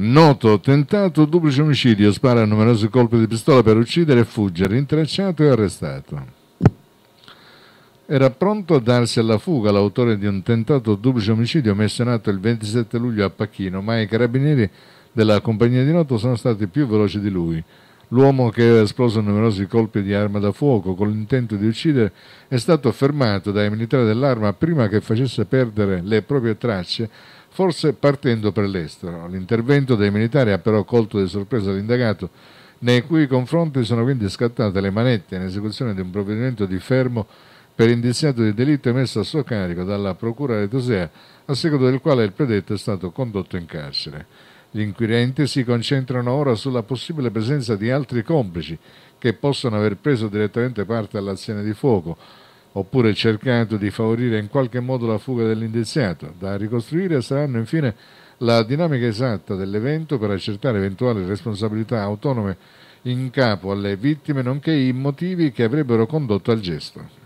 Noto tentato duplice omicidio, spara numerosi colpi di pistola per uccidere e fuggere, rintracciato e arrestato. Era pronto a darsi alla fuga l'autore di un tentato duplice omicidio messo in atto il 27 luglio a Pacchino, ma i carabinieri della compagnia di Noto sono stati più veloci di lui. L'uomo che aveva esploso numerosi colpi di arma da fuoco con l'intento di uccidere è stato fermato dai militari dell'arma prima che facesse perdere le proprie tracce, forse partendo per l'estero. L'intervento dei militari ha però colto di sorpresa l'indagato, nei cui confronti sono quindi scattate le manette in esecuzione di un provvedimento di fermo per indiziato di delitto emesso a suo carico dalla procura di Tosea, a seguito del quale il predetto è stato condotto in carcere. Gli inquirenti si concentrano ora sulla possibile presenza di altri complici che possono aver preso direttamente parte all'azione di fuoco, oppure cercato di favorire in qualche modo la fuga dell'indiziato. Da ricostruire saranno infine la dinamica esatta dell'evento per accertare eventuali responsabilità autonome in capo alle vittime, nonché i motivi che avrebbero condotto al gesto.